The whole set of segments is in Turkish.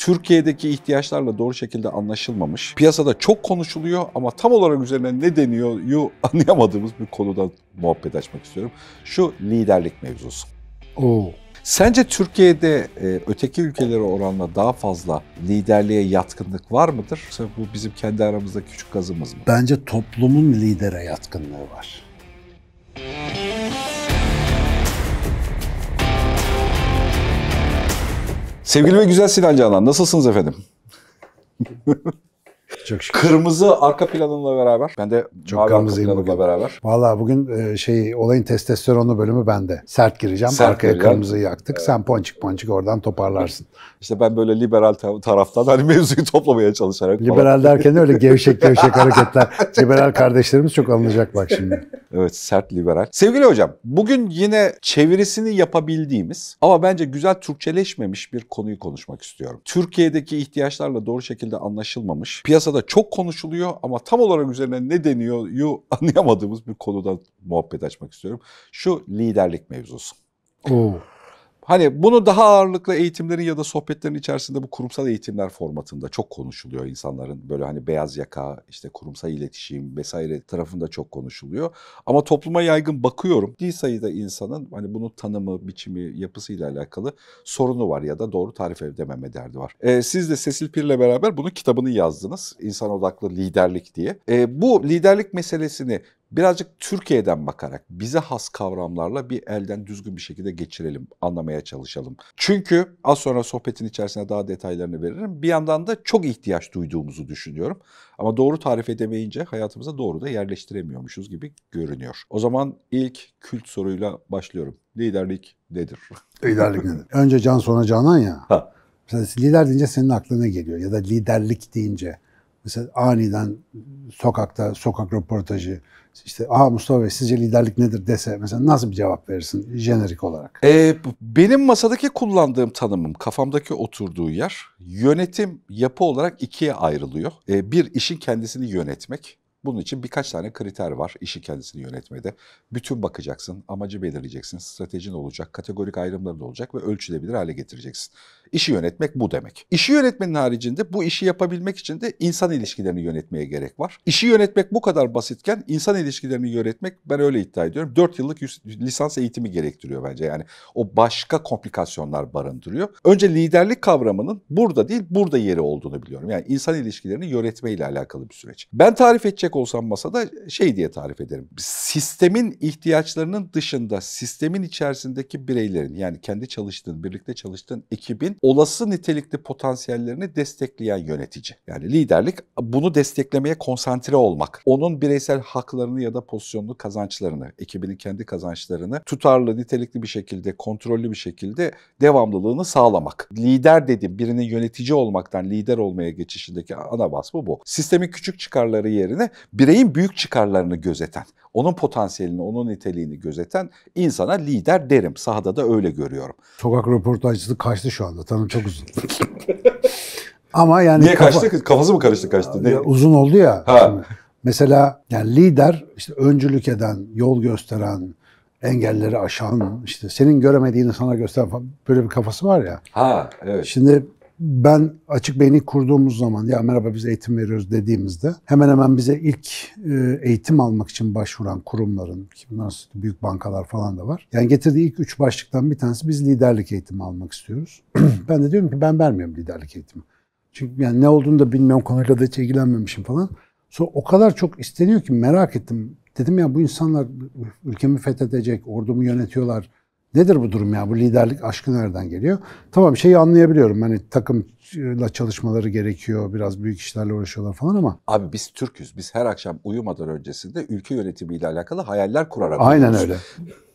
Türkiye'deki ihtiyaçlarla doğru şekilde anlaşılmamış. Piyasada çok konuşuluyor ama tam olarak üzerine ne deniyor anlayamadığımız bir konuda muhabbet açmak istiyorum. Şu liderlik mevzusu. Oo. Sence Türkiye'de e, öteki ülkelere oranla daha fazla liderliğe yatkınlık var mıdır? Yoksa bu bizim kendi aramızda küçük kazımız mı? Bence toplumun lidere yatkınlığı var. Müzik Sevgili ve güzel Sinan Canan, nasılsınız efendim? Çok şükür. Kırmızı arka planınla beraber. Ben de Çok mavi arka planımla bugün. beraber. Valla bugün e, şey olayın testosteronlu bölümü bende. Sert gireceğim. Sert Arkaya gireceğim. kırmızıyı yaktık. Evet. Sen ponçik ponçik oradan toparlarsın. İşte ben böyle liberal taraftan hani mevzuyu toplamaya çalışarak. Liberal falan. derken öyle gevşek gevşek hareketler. liberal kardeşlerimiz çok alınacak bak şimdi. Evet sert liberal. Sevgili hocam bugün yine çevirisini yapabildiğimiz ama bence güzel Türkçeleşmemiş bir konuyu konuşmak istiyorum. Türkiye'deki ihtiyaçlarla doğru şekilde anlaşılmamış, piyasada çok konuşuluyor ama tam olarak üzerine ne deniyor anlayamadığımız bir konuda muhabbet açmak istiyorum. Şu liderlik mevzusu. Oo. Hani bunu daha ağırlıklı eğitimlerin ya da sohbetlerin içerisinde bu kurumsal eğitimler formatında çok konuşuluyor insanların. Böyle hani beyaz yaka, işte kurumsal iletişim vesaire tarafında çok konuşuluyor. Ama topluma yaygın bakıyorum. Bir sayıda insanın hani bunun tanımı, biçimi, yapısıyla alakalı sorunu var ya da doğru tarif edememe derdi var. Ee, siz de Sesil Pir'le beraber bunun kitabını yazdınız. İnsan odaklı liderlik diye. Ee, bu liderlik meselesini birazcık Türkiye'den bakarak bize has kavramlarla bir elden düzgün bir şekilde geçirelim, anlamaya çalışalım. Çünkü az sonra sohbetin içerisinde daha detaylarını veririm. Bir yandan da çok ihtiyaç duyduğumuzu düşünüyorum. Ama doğru tarif edemeyince hayatımıza doğru da yerleştiremiyormuşuz gibi görünüyor. O zaman ilk kült soruyla başlıyorum. Liderlik nedir? Liderlik nedir? Önce can sonra canan ya. Ha. Mesela lider deyince senin aklına geliyor ya da liderlik deyince. Mesela aniden sokakta sokak röportajı işte aha Mustafa Bey sizce liderlik nedir dese mesela nasıl bir cevap verirsin jenerik olarak? Ee, benim masadaki kullandığım tanımım kafamdaki oturduğu yer yönetim yapı olarak ikiye ayrılıyor. Ee, bir işin kendisini yönetmek bunun için birkaç tane kriter var işi kendisini yönetmede. Bütün bakacaksın, amacı belirleyeceksin, stratejin olacak, kategorik ayrımların olacak ve ölçülebilir hale getireceksin. İşi yönetmek bu demek. İşi yönetmenin haricinde bu işi yapabilmek için de insan ilişkilerini yönetmeye gerek var. İşi yönetmek bu kadar basitken insan ilişkilerini yönetmek ben öyle iddia ediyorum. 4 yıllık lisans eğitimi gerektiriyor bence. Yani o başka komplikasyonlar barındırıyor. Önce liderlik kavramının burada değil burada yeri olduğunu biliyorum. Yani insan ilişkilerini yönetme ile alakalı bir süreç. Ben tarif edecek tek olsam masada şey diye tarif ederim. Sistemin ihtiyaçlarının dışında sistemin içerisindeki bireylerin yani kendi çalıştığın, birlikte çalıştığın ekibin olası nitelikli potansiyellerini destekleyen yönetici. Yani liderlik bunu desteklemeye konsantre olmak. Onun bireysel haklarını ya da pozisyonlu kazançlarını, ekibinin kendi kazançlarını tutarlı, nitelikli bir şekilde, kontrollü bir şekilde devamlılığını sağlamak. Lider dediğim birinin yönetici olmaktan lider olmaya geçişindeki ana vasfı bu. Sistemin küçük çıkarları yerine bireyin büyük çıkarlarını gözeten, onun potansiyelini, onun niteliğini gözeten insana lider derim. Sahada da öyle görüyorum. Sokak röportajcısı kaçtı şu anda. Tanım çok uzun. Ama yani... Niye kafa... kaçtı? Kafası mı karıştı kaçtı? Ne? Uzun oldu ya. Ha. Mesela yani lider işte öncülük eden, yol gösteren, engelleri aşan, işte senin göremediğini sana gösteren falan böyle bir kafası var ya. Ha evet. Şimdi ben açık beyni kurduğumuz zaman ya merhaba biz eğitim veriyoruz dediğimizde hemen hemen bize ilk e, eğitim almak için başvuran kurumların ki bunlar büyük bankalar falan da var. Yani getirdiği ilk üç başlıktan bir tanesi biz liderlik eğitimi almak istiyoruz. ben de diyorum ki ben vermiyorum liderlik eğitimi. Çünkü yani ne olduğunu da bilmiyorum konuyla da hiç ilgilenmemişim falan. Sonra o kadar çok isteniyor ki merak ettim. Dedim ya bu insanlar ülkemi fethedecek, ordumu yönetiyorlar, Nedir bu durum ya? Bu liderlik aşkı nereden geliyor? Tamam şeyi anlayabiliyorum. Hani takımla çalışmaları gerekiyor. Biraz büyük işlerle uğraşıyorlar falan ama. Abi biz Türk'üz. Biz her akşam uyumadan öncesinde ülke yönetimiyle alakalı hayaller kurarak. Aynen öyle.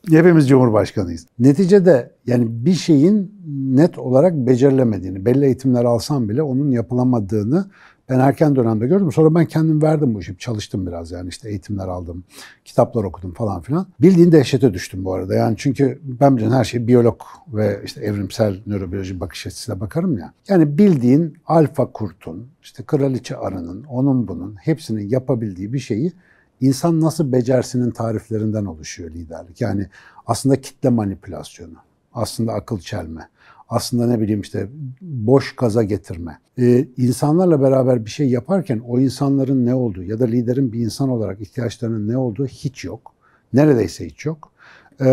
Hepimiz Cumhurbaşkanıyız. Neticede yani bir şeyin net olarak becerilemediğini, belli eğitimler alsam bile onun yapılamadığını ben erken dönemde gördüm. Sonra ben kendim verdim bu işi. Çalıştım biraz yani işte eğitimler aldım. Kitaplar okudum falan filan. Bildiğin dehşete düştüm bu arada. Yani çünkü ben bütün her şey biyolog ve işte evrimsel nörobiyoloji bakış açısıyla bakarım ya. Yani bildiğin alfa kurtun, işte kraliçe arının, onun bunun hepsinin yapabildiği bir şeyi insan nasıl becersinin tariflerinden oluşuyor liderlik. Yani aslında kitle manipülasyonu, aslında akıl çelme aslında ne bileyim işte boş kaza getirme. Ee, insanlarla beraber bir şey yaparken o insanların ne olduğu ya da liderin bir insan olarak ihtiyaçlarının ne olduğu hiç yok. Neredeyse hiç yok. Ee,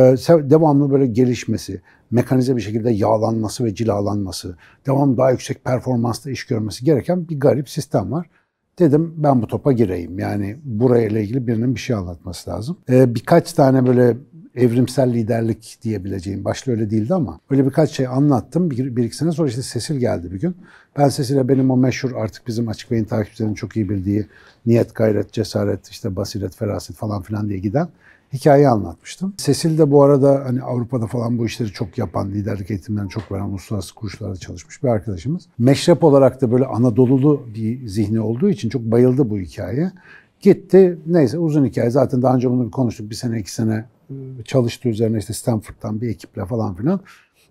devamlı böyle gelişmesi, mekanize bir şekilde yağlanması ve cilalanması, devamlı daha yüksek performansta iş görmesi gereken bir garip sistem var. Dedim ben bu topa gireyim. Yani buraya ile ilgili birinin bir şey anlatması lazım. Ee, birkaç tane böyle evrimsel liderlik diyebileceğim. Başta öyle değildi ama öyle birkaç şey anlattım. Bir, bir iki sene sonra işte Sesil geldi bir gün. Ben Sesil'e benim o meşhur artık bizim açık beyin takipçilerinin çok iyi bildiği niyet, gayret, cesaret, işte basiret, feraset falan filan diye giden hikayeyi anlatmıştım. Sesil de bu arada hani Avrupa'da falan bu işleri çok yapan, liderlik eğitimlerini çok veren uluslararası kuruşlarda çalışmış bir arkadaşımız. Meşrep olarak da böyle Anadolu'lu bir zihni olduğu için çok bayıldı bu hikaye. Gitti. Neyse uzun hikaye. Zaten daha önce bunu bir konuştuk. Bir sene, iki sene e, çalıştığı üzerine işte Stanford'dan bir ekiple falan filan.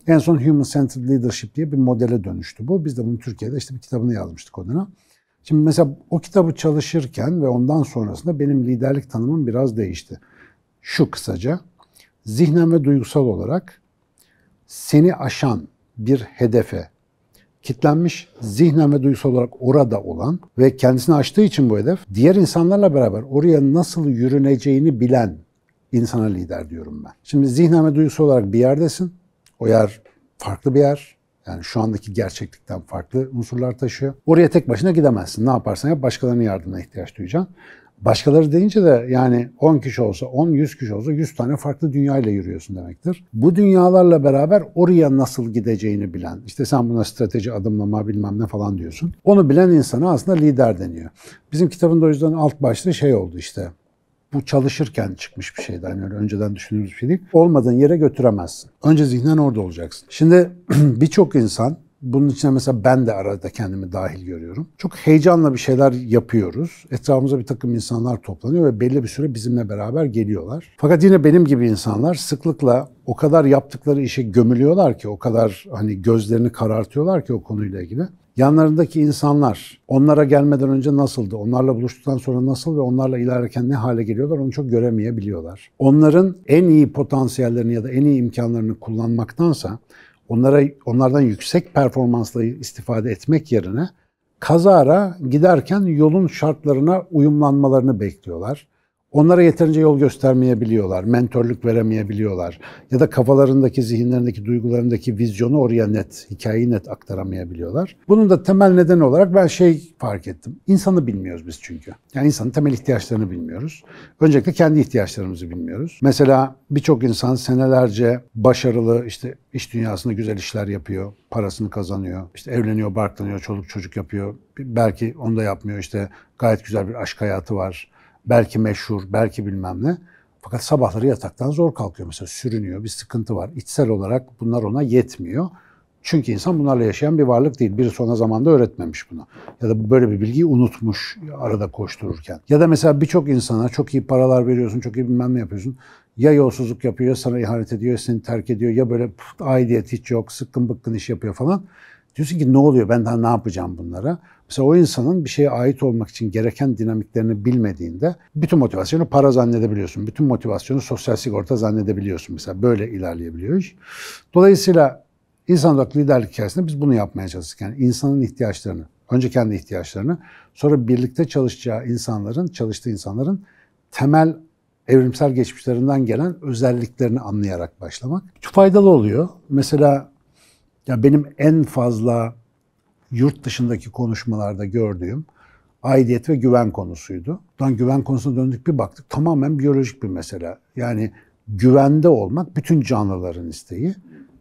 En son Human Centered Leadership diye bir modele dönüştü bu. Biz de bunu Türkiye'de işte bir kitabını yazmıştık o Şimdi mesela o kitabı çalışırken ve ondan sonrasında benim liderlik tanımım biraz değişti. Şu kısaca, zihnen ve duygusal olarak seni aşan bir hedefe kitlenmiş, zihnen ve duygusal olarak orada olan ve kendisini açtığı için bu hedef, diğer insanlarla beraber oraya nasıl yürüneceğini bilen insana lider diyorum ben. Şimdi zihnen ve duyusu olarak bir yerdesin. O yer farklı bir yer. Yani şu andaki gerçeklikten farklı unsurlar taşıyor. Oraya tek başına gidemezsin. Ne yaparsan yap başkalarının yardımına ihtiyaç duyacaksın. Başkaları deyince de yani 10 kişi olsa, 10, 100 kişi olsa 100 tane farklı dünyayla yürüyorsun demektir. Bu dünyalarla beraber oraya nasıl gideceğini bilen, işte sen buna strateji adımlama bilmem ne falan diyorsun. Onu bilen insana aslında lider deniyor. Bizim kitabın da o yüzden alt başlığı şey oldu işte bu çalışırken çıkmış bir şeydi. Yani önceden düşündüğümüz bir şey değil. Olmadığın yere götüremezsin. Önce zihnen orada olacaksın. Şimdi birçok insan bunun içine mesela ben de arada kendimi dahil görüyorum. Çok heyecanla bir şeyler yapıyoruz. Etrafımıza bir takım insanlar toplanıyor ve belli bir süre bizimle beraber geliyorlar. Fakat yine benim gibi insanlar sıklıkla o kadar yaptıkları işe gömülüyorlar ki, o kadar hani gözlerini karartıyorlar ki o konuyla ilgili. Yanlarındaki insanlar onlara gelmeden önce nasıldı? Onlarla buluştuktan sonra nasıl ve onlarla ilerlerken ne hale geliyorlar onu çok göremeyebiliyorlar. Onların en iyi potansiyellerini ya da en iyi imkanlarını kullanmaktansa onlara onlardan yüksek performansla istifade etmek yerine kazara giderken yolun şartlarına uyumlanmalarını bekliyorlar onlara yeterince yol göstermeyebiliyorlar, mentorluk veremeyebiliyorlar ya da kafalarındaki, zihinlerindeki, duygularındaki vizyonu oraya net, hikayeyi net aktaramayabiliyorlar. Bunun da temel nedeni olarak ben şey fark ettim. İnsanı bilmiyoruz biz çünkü. Yani insanın temel ihtiyaçlarını bilmiyoruz. Öncelikle kendi ihtiyaçlarımızı bilmiyoruz. Mesela birçok insan senelerce başarılı işte iş dünyasında güzel işler yapıyor, parasını kazanıyor, işte evleniyor, barklanıyor, çoluk çocuk yapıyor. Belki onu da yapmıyor işte gayet güzel bir aşk hayatı var. Belki meşhur, belki bilmem ne. Fakat sabahları yataktan zor kalkıyor mesela sürünüyor, bir sıkıntı var. İçsel olarak bunlar ona yetmiyor. Çünkü insan bunlarla yaşayan bir varlık değil. Birisi sonra zamanda öğretmemiş bunu. Ya da böyle bir bilgiyi unutmuş arada koştururken. Ya da mesela birçok insana çok iyi paralar veriyorsun, çok iyi bilmem ne yapıyorsun. Ya yolsuzluk yapıyor, ya sana ihanet ediyor, ya seni terk ediyor, ya böyle pıt, aidiyet hiç yok, sıkkın bıkkın iş yapıyor falan. Diyorsun ki ne oluyor ben daha ne yapacağım bunlara? Mesela o insanın bir şeye ait olmak için gereken dinamiklerini bilmediğinde bütün motivasyonu para zannedebiliyorsun. Bütün motivasyonu sosyal sigorta zannedebiliyorsun. Mesela böyle ilerleyebiliyor iş. Dolayısıyla insan odaklı liderlik hikayesinde biz bunu yapmaya çalıştık. Yani insanın ihtiyaçlarını, önce kendi ihtiyaçlarını, sonra birlikte çalışacağı insanların, çalıştığı insanların temel evrimsel geçmişlerinden gelen özelliklerini anlayarak başlamak. Çok faydalı oluyor. Mesela ya benim en fazla yurt dışındaki konuşmalarda gördüğüm aidiyet ve güven konusuydu. Buradan güven konusuna döndük bir baktık tamamen biyolojik bir mesele. Yani güvende olmak bütün canlıların isteği.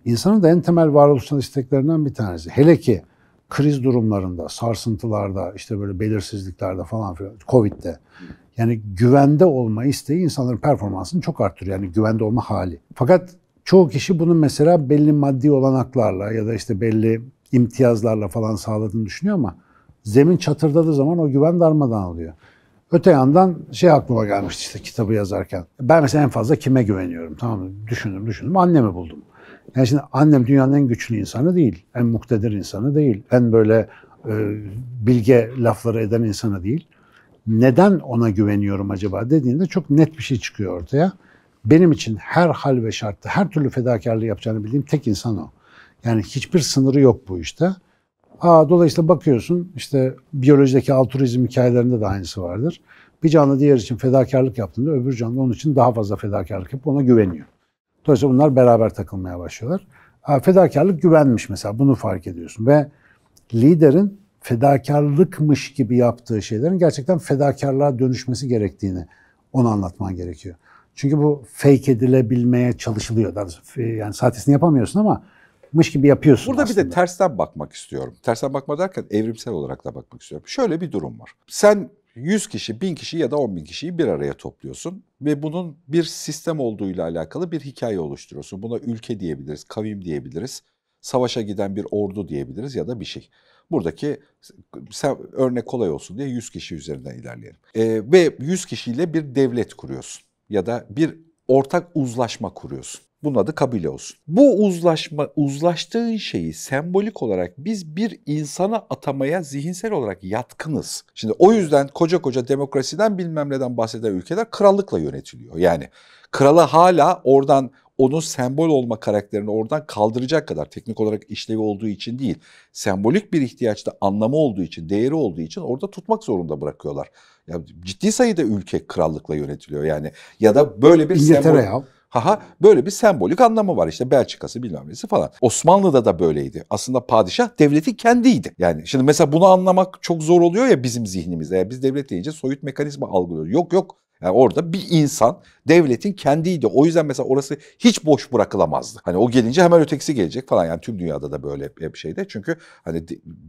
İnsanın da en temel varoluşsal isteklerinden bir tanesi. Hele ki kriz durumlarında, sarsıntılarda, işte böyle belirsizliklerde falan filan, Covid'de. Yani güvende olma isteği insanların performansını çok arttırıyor. Yani güvende olma hali. Fakat çoğu kişi bunu mesela belli maddi olanaklarla ya da işte belli imtiyazlarla falan sağladığını düşünüyor ama zemin çatırdadığı zaman o güven darmadan alıyor. Öte yandan şey aklıma gelmişti işte kitabı yazarken. Ben mesela en fazla kime güveniyorum? Tamam mı? Düşündüm düşündüm. Annemi buldum. Yani şimdi annem dünyanın en güçlü insanı değil. En muktedir insanı değil. En böyle e, bilge lafları eden insanı değil. Neden ona güveniyorum acaba dediğinde çok net bir şey çıkıyor ortaya. Benim için her hal ve şartta her türlü fedakarlığı yapacağını bildiğim tek insan o. Yani hiçbir sınırı yok bu işte. Aa, dolayısıyla bakıyorsun işte biyolojideki altruizm hikayelerinde de aynısı vardır. Bir canlı diğer için fedakarlık yaptığında öbür canlı onun için daha fazla fedakarlık yapıp ona güveniyor. Dolayısıyla bunlar beraber takılmaya başlıyorlar. Aa, fedakarlık güvenmiş mesela bunu fark ediyorsun ve liderin fedakarlıkmış gibi yaptığı şeylerin gerçekten fedakarlığa dönüşmesi gerektiğini onu anlatman gerekiyor. Çünkü bu fake edilebilmeye çalışılıyor. E, yani sahtesini yapamıyorsun ama mış gibi yapıyorsun Burada aslında. bir de tersten bakmak istiyorum. Tersten bakma derken evrimsel olarak da bakmak istiyorum. Şöyle bir durum var. Sen 100 kişi, 1000 kişi ya da 10 bin kişiyi bir araya topluyorsun ve bunun bir sistem olduğuyla alakalı bir hikaye oluşturuyorsun. Buna ülke diyebiliriz, kavim diyebiliriz, savaşa giden bir ordu diyebiliriz ya da bir şey. Buradaki sen örnek kolay olsun diye 100 kişi üzerinden ilerleyelim. E, ve 100 kişiyle bir devlet kuruyorsun ya da bir ortak uzlaşma kuruyorsun. Bunun adı kabile olsun. Bu uzlaşma, uzlaştığın şeyi sembolik olarak biz bir insana atamaya zihinsel olarak yatkınız. Şimdi o yüzden koca koca demokrasiden bilmem neden bahseden ülkeler krallıkla yönetiliyor. Yani kralı hala oradan onun sembol olma karakterini oradan kaldıracak kadar teknik olarak işlevi olduğu için değil, sembolik bir ihtiyaçta anlamı olduğu için, değeri olduğu için orada tutmak zorunda bırakıyorlar. Ya ciddi sayıda ülke krallıkla yönetiliyor yani ya da böyle bir İngiltere sembol... ya. Haha böyle bir sembolik anlamı var işte Belçikası bilmem nesi falan. Osmanlı'da da böyleydi. Aslında padişah devleti kendiydi. Yani şimdi mesela bunu anlamak çok zor oluyor ya bizim zihnimizde. Yani biz devlet deyince soyut mekanizma algılıyoruz. Yok yok yani orada bir insan devletin kendiydi. O yüzden mesela orası hiç boş bırakılamazdı. Hani o gelince hemen ötekisi gelecek falan. Yani tüm dünyada da böyle bir şeyde. Çünkü hani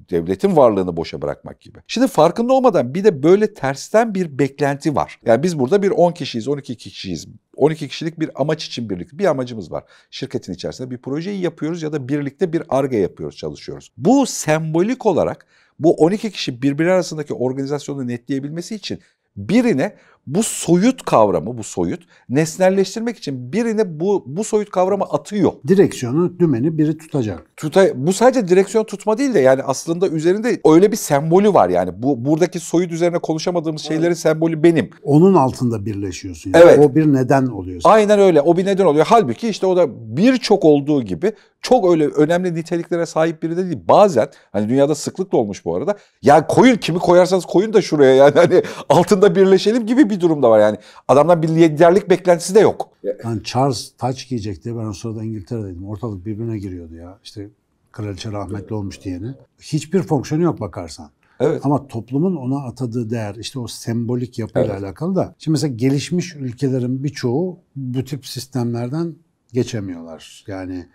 devletin varlığını boşa bırakmak gibi. Şimdi farkında olmadan bir de böyle tersten bir beklenti var. Yani biz burada bir 10 kişiyiz, 12 kişiyiz 12 kişilik bir amaç için birlikte bir amacımız var. Şirketin içerisinde bir projeyi yapıyoruz ya da birlikte bir arge yapıyoruz, çalışıyoruz. Bu sembolik olarak bu 12 kişi birbiri arasındaki organizasyonu netleyebilmesi için birine bu soyut kavramı, bu soyut nesnelleştirmek için birine bu bu soyut kavramı atıyor. Direksiyonu, dümeni biri tutacak. Tuta, bu sadece direksiyon tutma değil de yani aslında üzerinde öyle bir sembolü var yani. Bu buradaki soyut üzerine konuşamadığımız şeylerin evet. sembolü benim. Onun altında birleşiyorsun. Yani. Evet. O bir neden oluyorsun. Aynen öyle. O bir neden oluyor. Halbuki işte o da birçok olduğu gibi çok öyle önemli niteliklere sahip biri de değil. Bazen hani dünyada sıklıkla olmuş bu arada. Ya koyun kimi koyarsanız koyun da şuraya yani hani altında birleşelim gibi bir durum da var yani. Adamdan bir liderlik beklentisi de yok. Yani Charles taç giyecek diye ben o sırada İngiltere'deydim. Ortalık birbirine giriyordu ya. İşte kraliçe rahmetli olmuş diyeni. Hiçbir fonksiyonu yok bakarsan. Evet. Ama toplumun ona atadığı değer işte o sembolik yapıyla evet. alakalı da. Şimdi mesela gelişmiş ülkelerin birçoğu bu tip sistemlerden geçemiyorlar. Yani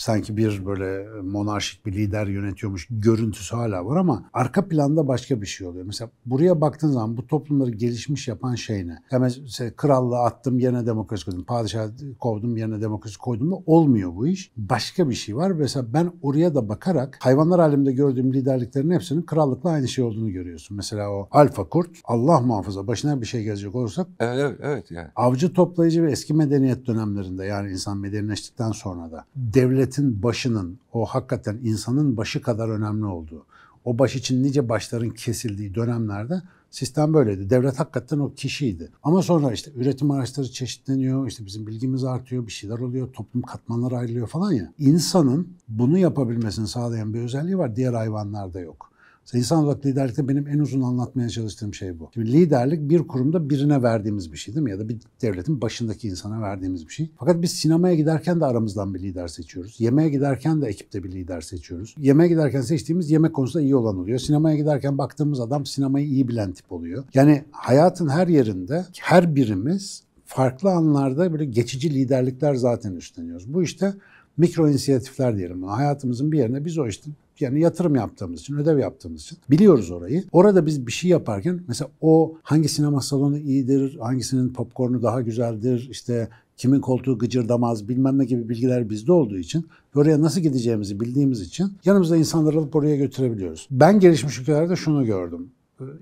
sanki bir böyle e, monarşik bir lider yönetiyormuş görüntüsü hala var ama arka planda başka bir şey oluyor. Mesela buraya baktığın zaman bu toplumları gelişmiş yapan şey ne? Ya mesela krallığı attım yerine demokrasi koydum, padişah kovdum yerine demokrasi koydum da olmuyor bu iş. Başka bir şey var. Mesela ben oraya da bakarak hayvanlar aleminde gördüğüm liderliklerin hepsinin krallıkla aynı şey olduğunu görüyorsun. Mesela o alfa kurt Allah muhafaza başına bir şey gelecek olursak evet, evet yani. avcı toplayıcı ve eski medeniyet dönemlerinde yani insan medenileştikten sonra da devlet devletin başının, o hakikaten insanın başı kadar önemli olduğu, o baş için nice başların kesildiği dönemlerde sistem böyleydi. Devlet hakikaten o kişiydi. Ama sonra işte üretim araçları çeşitleniyor, işte bizim bilgimiz artıyor, bir şeyler oluyor, toplum katmanlara ayrılıyor falan ya. İnsanın bunu yapabilmesini sağlayan bir özelliği var, diğer hayvanlarda yok. İnsan olarak liderlikte benim en uzun anlatmaya çalıştığım şey bu. Şimdi liderlik bir kurumda birine verdiğimiz bir şey değil mi? Ya da bir devletin başındaki insana verdiğimiz bir şey. Fakat biz sinemaya giderken de aramızdan bir lider seçiyoruz. Yemeğe giderken de ekipte bir lider seçiyoruz. Yemeğe giderken seçtiğimiz yemek konusunda iyi olan oluyor. Sinemaya giderken baktığımız adam sinemayı iyi bilen tip oluyor. Yani hayatın her yerinde her birimiz farklı anlarda böyle geçici liderlikler zaten üstleniyoruz. Bu işte mikro inisiyatifler diyelim. Hayatımızın bir yerine biz o işte yani yatırım yaptığımız için, ödev yaptığımız için biliyoruz orayı. Orada biz bir şey yaparken mesela o hangi sinema salonu iyidir, hangisinin popcornu daha güzeldir, işte kimin koltuğu gıcırdamaz bilmem ne gibi bilgiler bizde olduğu için oraya nasıl gideceğimizi bildiğimiz için yanımızda insanları alıp oraya götürebiliyoruz. Ben gelişmiş ülkelerde şunu gördüm.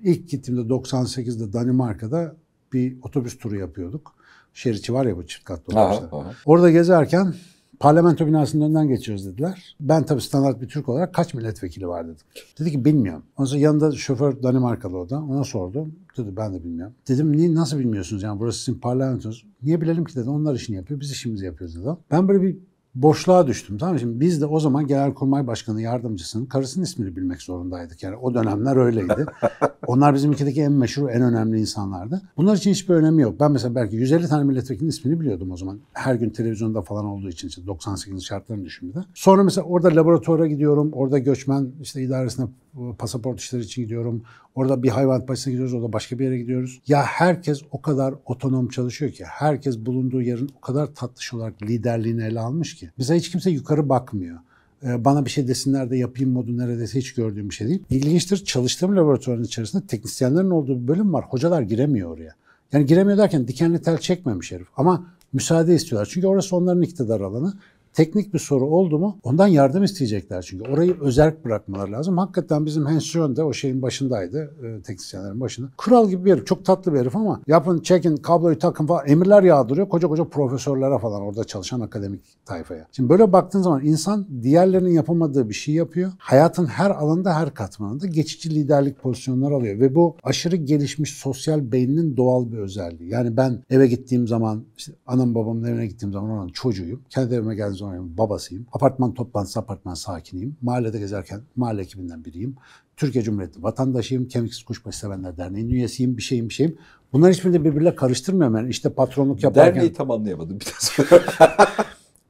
İlk gittiğimde 98'de Danimarka'da bir otobüs turu yapıyorduk. Şerici var ya bu çift katlı otobüsler. Orada gezerken Parlamento binasının önünden geçiyoruz dediler. Ben tabii standart bir Türk olarak kaç milletvekili var dedim. Dedi ki bilmiyorum. Ondan sonra yanında şoför Danimarkalı o da. Ona sordum. Dedi ben de bilmiyorum. Dedim niye nasıl bilmiyorsunuz yani burası sizin parlamentonuz. Niye bilelim ki dedi. Onlar işini yapıyor. Biz işimizi yapıyoruz dedi. Ben böyle bir boşluğa düştüm. Tamam mı? Şimdi biz de o zaman Genelkurmay Başkanı yardımcısının karısının ismini bilmek zorundaydık. Yani o dönemler öyleydi. Onlar bizim ülkedeki en meşhur, en önemli insanlardı. Bunlar için hiçbir önemi yok. Ben mesela belki 150 tane milletvekilinin ismini biliyordum o zaman. Her gün televizyonda falan olduğu için işte 98 şartlarını düşündü. Sonra mesela orada laboratuvara gidiyorum. Orada göçmen işte idaresine e, pasaport işleri için gidiyorum. Orada bir hayvan bahçesine gidiyoruz, orada başka bir yere gidiyoruz. Ya herkes o kadar otonom çalışıyor ki, herkes bulunduğu yerin o kadar tatlış olarak liderliğini ele almış ki. Bize hiç kimse yukarı bakmıyor ee, bana bir şey desinler de yapayım modu neredeyse hiç gördüğüm bir şey değil. İlginçtir çalıştığım laboratuvarın içerisinde teknisyenlerin olduğu bir bölüm var. Hocalar giremiyor oraya. Yani giremiyor derken dikenli tel çekmemiş herif. Ama müsaade istiyorlar. Çünkü orası onların iktidar alanı teknik bir soru oldu mu ondan yardım isteyecekler çünkü. Orayı özerk bırakmalar lazım. Hakikaten bizim Hensyon de o şeyin başındaydı. E, teknisyenlerin başında. Kral gibi bir herif. Çok tatlı bir herif ama yapın, çekin, kabloyu takın falan emirler yağdırıyor. Koca koca profesörlere falan orada çalışan akademik tayfaya. Şimdi böyle baktığın zaman insan diğerlerinin yapamadığı bir şey yapıyor. Hayatın her alanında, her katmanında geçici liderlik pozisyonları alıyor ve bu aşırı gelişmiş sosyal beynin doğal bir özelliği. Yani ben eve gittiğim zaman, işte anam babamın evine gittiğim zaman olan çocuğuyum. Kendi evime geldiğim Deniz babasıyım. Apartman toplantısı apartman sakiniyim. Mahallede gezerken mahalle ekibinden biriyim. Türkiye Cumhuriyeti vatandaşıyım. Kemiksiz Kuşbaşı Sevenler Derneği'nin üyesiyim. Bir şeyim bir şeyim. Bunların hiçbirini birbirle karıştırmıyorum ben. Yani işte patronluk yaparken. Derneği tam anlayamadım bir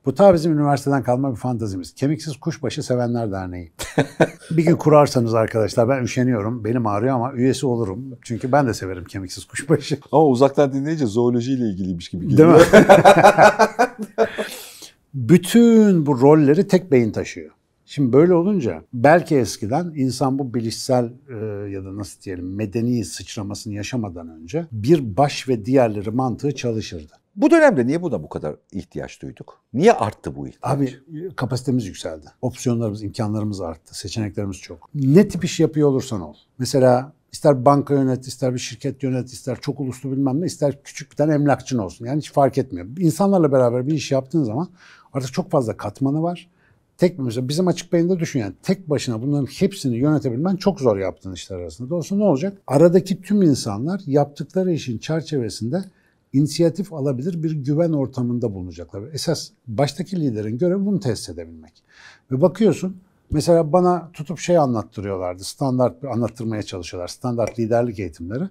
Bu ta bizim üniversiteden kalma bir fantazimiz. Kemiksiz Kuşbaşı Sevenler Derneği. bir gün kurarsanız arkadaşlar ben üşeniyorum. Benim ağrıyor ama üyesi olurum. Çünkü ben de severim kemiksiz kuşbaşı. Ama uzaktan dinleyince zoolojiyle ilgiliymiş gibi geliyor. Değil mi? bütün bu rolleri tek beyin taşıyor. Şimdi böyle olunca belki eskiden insan bu bilişsel e, ya da nasıl diyelim medeni sıçramasını yaşamadan önce bir baş ve diğerleri mantığı çalışırdı. Bu dönemde niye buna bu kadar ihtiyaç duyduk? Niye arttı bu ihtiyaç? Abi kapasitemiz yükseldi. Opsiyonlarımız, imkanlarımız arttı. Seçeneklerimiz çok. Ne tip iş yapıyor olursan ol. Mesela İster banka yönet, ister bir şirket yönet, ister çok uluslu bilmem ne, ister küçük bir tane emlakçın olsun. Yani hiç fark etmiyor. İnsanlarla beraber bir iş yaptığın zaman artık çok fazla katmanı var. Tek mesela bizim açık beyinde düşün yani tek başına bunların hepsini yönetebilmen çok zor yaptığın işler arasında. Dolayısıyla ne olacak? Aradaki tüm insanlar yaptıkları işin çerçevesinde inisiyatif alabilir bir güven ortamında bulunacaklar. Esas baştaki liderin görevi bunu test edebilmek. Ve bakıyorsun Mesela bana tutup şey anlattırıyorlardı. Standart anlattırmaya çalışıyorlar. Standart liderlik eğitimleri.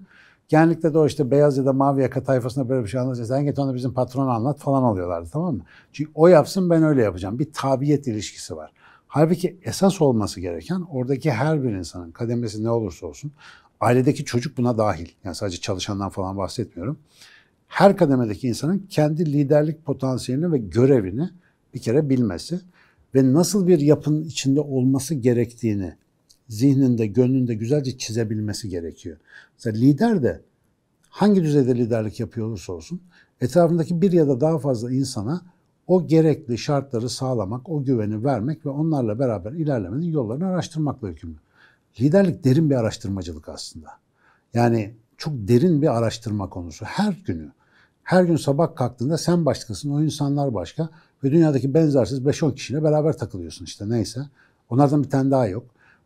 Genellikle de o işte beyaz ya da mavi yaka tayfasına böyle bir şey anlatacağız. Sen git onu bizim patronu anlat falan alıyorlardı tamam mı? Çünkü o yapsın ben öyle yapacağım. Bir tabiyet ilişkisi var. Halbuki esas olması gereken oradaki her bir insanın kademesi ne olursa olsun ailedeki çocuk buna dahil. Yani sadece çalışandan falan bahsetmiyorum. Her kademedeki insanın kendi liderlik potansiyelini ve görevini bir kere bilmesi ve nasıl bir yapının içinde olması gerektiğini zihninde, gönlünde güzelce çizebilmesi gerekiyor. Mesela lider de hangi düzeyde liderlik yapıyor olursa olsun etrafındaki bir ya da daha fazla insana o gerekli şartları sağlamak, o güveni vermek ve onlarla beraber ilerlemenin yollarını araştırmakla yükümlü. Liderlik derin bir araştırmacılık aslında. Yani çok derin bir araştırma konusu. Her günü, her gün sabah kalktığında sen başkasın, o insanlar başka. Ve dünyadaki benzersiz 5-10 kişiyle beraber takılıyorsun işte neyse. Onlardan bir tane daha yok.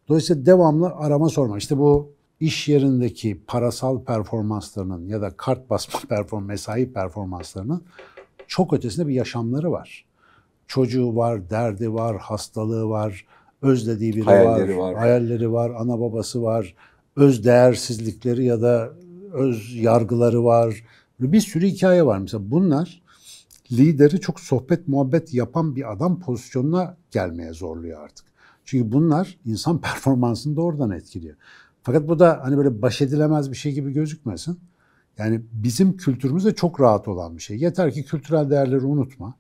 Dolayısıyla devamlı arama sorma. İşte bu iş yerindeki parasal performanslarının ya da kart basma perform, mesai performanslarının çok ötesinde bir yaşamları var. Çocuğu var, derdi var, hastalığı var, özlediği biri hayalleri var, var, hayalleri var, ana babası var, öz değersizlikleri ya da öz yargıları var. Bir sürü hikaye var. Mesela bunlar lideri çok sohbet muhabbet yapan bir adam pozisyonuna gelmeye zorluyor artık. Çünkü bunlar insan performansını doğrudan etkiliyor. Fakat bu da hani böyle baş edilemez bir şey gibi gözükmesin. Yani bizim kültürümüzde çok rahat olan bir şey. Yeter ki kültürel değerleri unutma.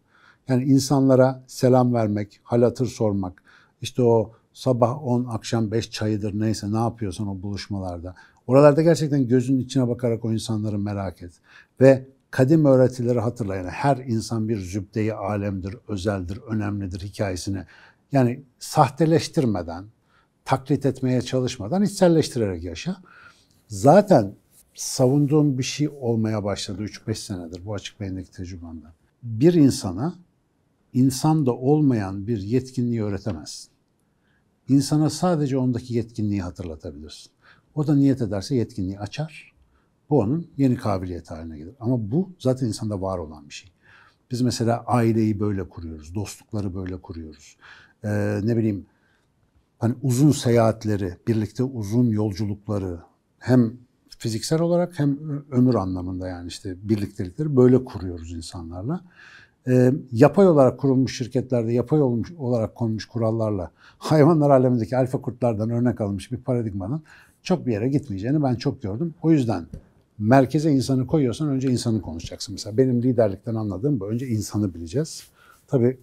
Yani insanlara selam vermek, hal hatır sormak, işte o sabah 10 akşam 5 çayıdır neyse ne yapıyorsan o buluşmalarda. Oralarda gerçekten gözünün içine bakarak o insanları merak et. Ve kadim öğretileri hatırlayın. Her insan bir zübdeyi alemdir, özeldir, önemlidir hikayesini. Yani sahteleştirmeden, taklit etmeye çalışmadan içselleştirerek yaşa. Zaten savunduğum bir şey olmaya başladı 3-5 senedir bu açık beyindeki tecrübemde. Bir insana insan da olmayan bir yetkinliği öğretemezsin. İnsana sadece ondaki yetkinliği hatırlatabilirsin. O da niyet ederse yetkinliği açar o onun yeni kabiliyeti haline gelir. Ama bu zaten insanda var olan bir şey. Biz mesela aileyi böyle kuruyoruz, dostlukları böyle kuruyoruz. Ee, ne bileyim hani uzun seyahatleri, birlikte uzun yolculukları hem fiziksel olarak hem ömür anlamında yani işte birliktelikleri böyle kuruyoruz insanlarla. E, yapay olarak kurulmuş şirketlerde yapay olmuş, olarak konmuş kurallarla hayvanlar alemindeki alfa kurtlardan örnek alınmış bir paradigmanın çok bir yere gitmeyeceğini ben çok gördüm. O yüzden merkeze insanı koyuyorsan önce insanı konuşacaksın. Mesela benim liderlikten anladığım bu. Önce insanı bileceğiz. Tabii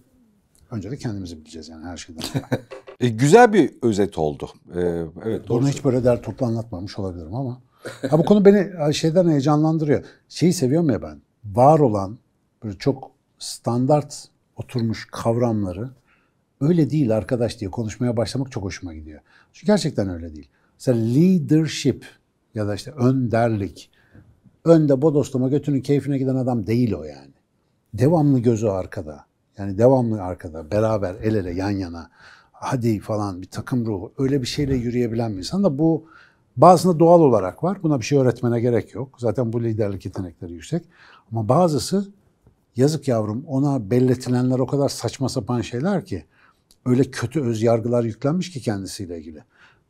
önce de kendimizi bileceğiz yani her şeyden. e, güzel bir özet oldu. Ee, evet. Bunu hiç böyle der toplu anlatmamış olabilirim ama. Ha, bu konu beni şeyden heyecanlandırıyor. Şeyi seviyorum ya ben. Var olan böyle çok standart oturmuş kavramları öyle değil arkadaş diye konuşmaya başlamak çok hoşuma gidiyor. Çünkü gerçekten öyle değil. Mesela leadership ya da işte önderlik önde bodoslama götünün keyfine giden adam değil o yani. Devamlı gözü arkada. Yani devamlı arkada, beraber, el ele, yan yana, hadi falan bir takım ruhu, öyle bir şeyle yürüyebilen bir insan da bu bazında doğal olarak var. Buna bir şey öğretmene gerek yok. Zaten bu liderlik yetenekleri yüksek. Ama bazısı yazık yavrum ona belletilenler o kadar saçma sapan şeyler ki öyle kötü öz yargılar yüklenmiş ki kendisiyle ilgili.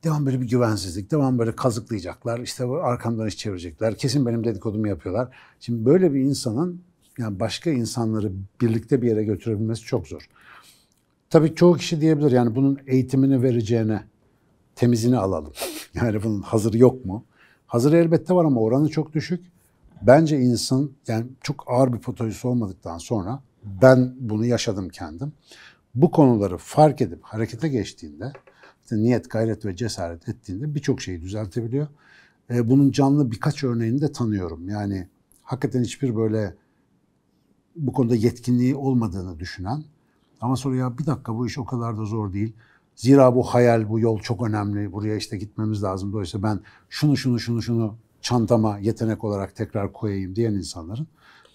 Devam böyle bir güvensizlik, devam böyle kazıklayacaklar, işte arkamdan iş çevirecekler, kesin benim dedikodumu yapıyorlar. Şimdi böyle bir insanın yani başka insanları birlikte bir yere götürebilmesi çok zor. Tabii çoğu kişi diyebilir yani bunun eğitimini vereceğine temizini alalım. Yani bunun hazır yok mu? Hazır elbette var ama oranı çok düşük. Bence insan yani çok ağır bir patolojisi olmadıktan sonra ben bunu yaşadım kendim. Bu konuları fark edip harekete geçtiğinde niyet, gayret ve cesaret ettiğinde birçok şeyi düzeltebiliyor. E, bunun canlı birkaç örneğini de tanıyorum. Yani hakikaten hiçbir böyle bu konuda yetkinliği olmadığını düşünen ama sonra ya bir dakika bu iş o kadar da zor değil. Zira bu hayal, bu yol çok önemli. Buraya işte gitmemiz lazım. Dolayısıyla ben şunu şunu şunu şunu çantama yetenek olarak tekrar koyayım diyen insanların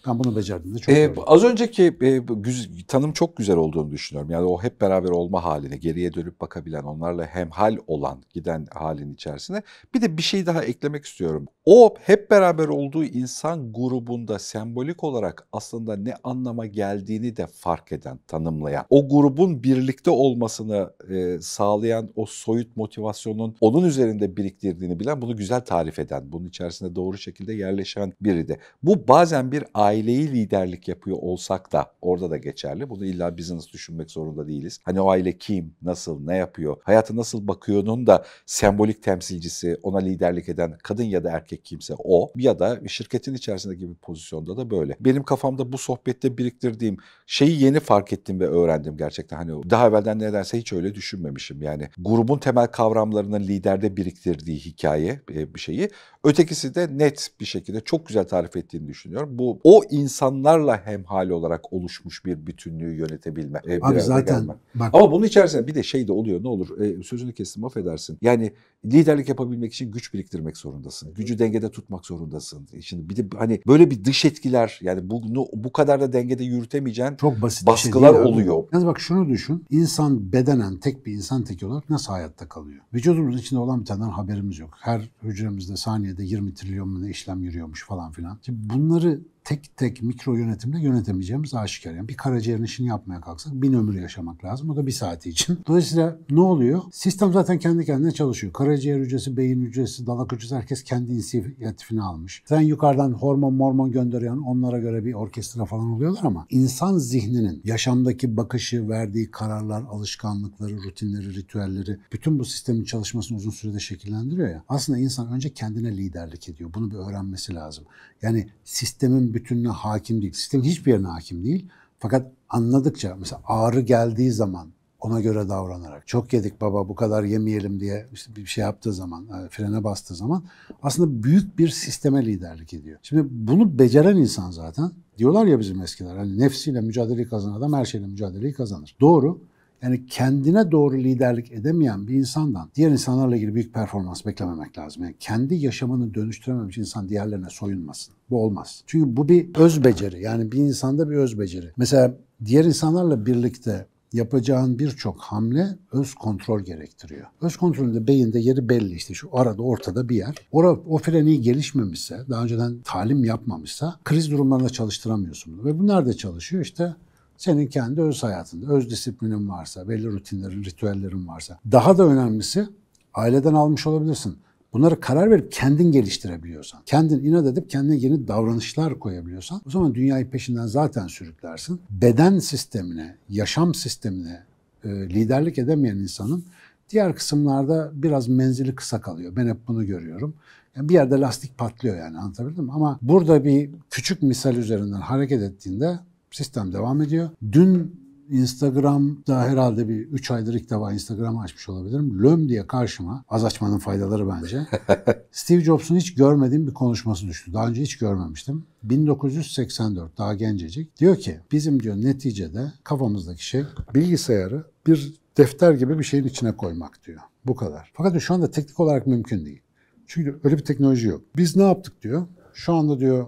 Tam bunu becerdiğinde çok ee, Az önceki e, güz, tanım çok güzel olduğunu düşünüyorum. Yani o hep beraber olma halini geriye dönüp bakabilen, onlarla hemhal olan, giden halin içerisine. Bir de bir şey daha eklemek istiyorum. O hep beraber olduğu insan grubunda sembolik olarak aslında ne anlama geldiğini de fark eden, tanımlayan, o grubun birlikte olmasını e, sağlayan o soyut motivasyonun onun üzerinde biriktirdiğini bilen, bunu güzel tarif eden, bunun içerisinde doğru şekilde yerleşen biri de. Bu bazen bir aile aileyi liderlik yapıyor olsak da orada da geçerli. Bunu illa business düşünmek zorunda değiliz. Hani o aile kim, nasıl, ne yapıyor, hayatı nasıl bakıyorunun da sembolik temsilcisi, ona liderlik eden kadın ya da erkek kimse o ya da şirketin içerisindeki bir pozisyonda da böyle. Benim kafamda bu sohbette biriktirdiğim şeyi yeni fark ettim ve öğrendim gerçekten. Hani daha evvelden nedense hiç öyle düşünmemişim. Yani grubun temel kavramlarının liderde biriktirdiği hikaye e, bir şeyi. Ötekisi de net bir şekilde çok güzel tarif ettiğini düşünüyorum. Bu o insanlarla hemhal olarak oluşmuş bir bütünlüğü yönetebilme. E, Abi zaten bak. Ama bunun içerisinde bir de şey de oluyor ne olur e, sözünü kestim affedersin. Yani liderlik yapabilmek için güç biriktirmek zorundasın. Gücü dengede tutmak zorundasın. E, şimdi bir de hani böyle bir dış etkiler yani bunu bu kadar da dengede yürütemeyeceğin çok basit şey baskılar şey oluyor. Yalnız bak şunu düşün. İnsan bedenen tek bir insan teki olarak nasıl hayatta kalıyor? Vücudumuzun içinde olan bir tane haberimiz yok. Her hücremizde saniyede 20 trilyon mu işlem yürüyormuş falan filan. Şimdi bunları tek tek mikro yönetimle yönetemeyeceğimiz aşikar. Yani bir karaciğerin işini yapmaya kalksak bin ömür yaşamak lazım. O da bir saati için. Dolayısıyla ne oluyor? Sistem zaten kendi kendine çalışıyor. Karaciğer hücresi, beyin hücresi, dalak hücresi herkes kendi inisiyatifini almış. Sen yukarıdan hormon mormon gönderiyorsun. Onlara göre bir orkestra falan oluyorlar ama insan zihninin yaşamdaki bakışı, verdiği kararlar, alışkanlıkları, rutinleri, ritüelleri bütün bu sistemin çalışmasını uzun sürede şekillendiriyor ya. Aslında insan önce kendine liderlik ediyor. Bunu bir öğrenmesi lazım. Yani sistemin bütününe hakim değil. Sistem hiçbir yerine hakim değil. Fakat anladıkça mesela ağrı geldiği zaman ona göre davranarak çok yedik baba bu kadar yemeyelim diye işte bir şey yaptığı zaman e, frene bastığı zaman aslında büyük bir sisteme liderlik ediyor. Şimdi bunu beceren insan zaten diyorlar ya bizim eskiler hani nefsiyle mücadeleyi kazanan adam her şeyle mücadeleyi kazanır. Doğru. Yani kendine doğru liderlik edemeyen bir insandan diğer insanlarla ilgili büyük performans beklememek lazım. Yani kendi yaşamını dönüştürememiş insan diğerlerine soyunmasın. Bu olmaz. Çünkü bu bir öz beceri. Yani bir insanda bir öz beceri. Mesela diğer insanlarla birlikte yapacağın birçok hamle öz kontrol gerektiriyor. Öz kontrolünde beyinde yeri belli işte şu arada ortada bir yer. Ora, o freni gelişmemişse, daha önceden talim yapmamışsa kriz durumlarında çalıştıramıyorsun. Ve bu nerede çalışıyor? İşte senin kendi öz hayatında, öz disiplinin varsa, belli rutinlerin, ritüellerin varsa. Daha da önemlisi aileden almış olabilirsin. Bunları karar verip kendin geliştirebiliyorsan, kendin inat edip kendine yeni davranışlar koyabiliyorsan o zaman dünyayı peşinden zaten sürüklersin. Beden sistemine, yaşam sistemine e, liderlik edemeyen insanın diğer kısımlarda biraz menzili kısa kalıyor. Ben hep bunu görüyorum. Yani bir yerde lastik patlıyor yani anlatabildim mi? Ama burada bir küçük misal üzerinden hareket ettiğinde Sistem devam ediyor. Dün Instagram'da herhalde bir 3 aydır ilk defa Instagram'ı açmış olabilirim. Löm diye karşıma, az açmanın faydaları bence. Steve Jobs'un hiç görmediğim bir konuşması düştü. Daha önce hiç görmemiştim. 1984, daha gencecik. Diyor ki, bizim diyor neticede kafamızdaki şey bilgisayarı bir defter gibi bir şeyin içine koymak diyor. Bu kadar. Fakat şu anda teknik olarak mümkün değil. Çünkü öyle bir teknoloji yok. Biz ne yaptık diyor. Şu anda diyor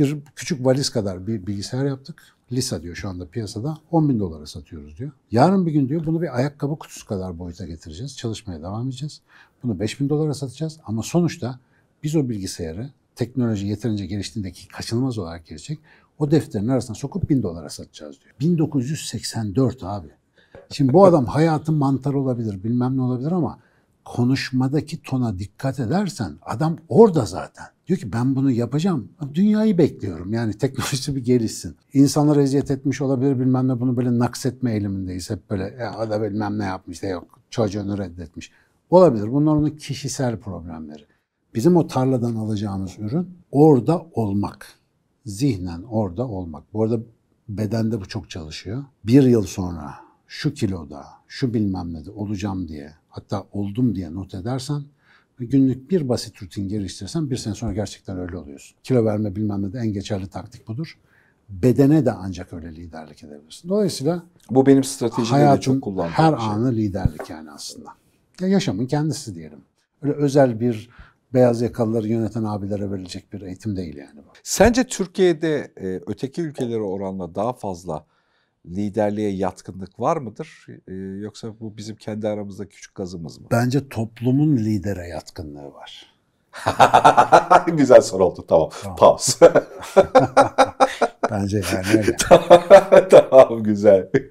bir küçük valiz kadar bir bilgisayar yaptık. Lisa diyor şu anda piyasada 10 bin dolara satıyoruz diyor. Yarın bir gün diyor bunu bir ayakkabı kutusu kadar boyuta getireceğiz. Çalışmaya devam edeceğiz. Bunu 5 bin dolara satacağız ama sonuçta biz o bilgisayarı teknoloji yeterince geliştiğindeki kaçınılmaz olarak gelecek. O defterin arasına sokup 1000 dolara satacağız diyor. 1984 abi. Şimdi bu adam hayatın mantarı olabilir bilmem ne olabilir ama konuşmadaki tona dikkat edersen adam orada zaten. Diyor ki ben bunu yapacağım. Dünyayı bekliyorum. Yani teknolojisi bir gelişsin. İnsanlara eziyet etmiş olabilir bilmem ne bunu böyle naksetme eğilimindeyiz. Hep böyle ya e, da bilmem ne yapmış da yok çocuğunu reddetmiş. Olabilir. Bunlar onun kişisel problemleri. Bizim o tarladan alacağımız ürün orada olmak. Zihnen orada olmak. Bu arada bedende bu çok çalışıyor. Bir yıl sonra şu kiloda, şu bilmem ne de olacağım diye hatta oldum diye not edersen günlük bir basit rutin geliştirsen, bir sene sonra gerçekten öyle oluyorsun. Kilo verme bilmem ne de en geçerli taktik budur. Bedene de ancak öyle liderlik edebilirsin. Dolayısıyla bu benim stratejimde çok kullandığım her şey. anı liderlik yani aslında. Ya yaşamın kendisi diyelim. Öyle özel bir beyaz yakalıları yöneten abilere verilecek bir eğitim değil yani. Sence Türkiye'de e, öteki ülkelere oranla daha fazla liderliğe yatkınlık var mıdır? E, yoksa bu bizim kendi aramızda küçük gazımız mı? Bence toplumun lidere yatkınlığı var. Güzel soru oldu. Tamam. tamam. Pause. Bence yani öyle. tamam, tamam güzel.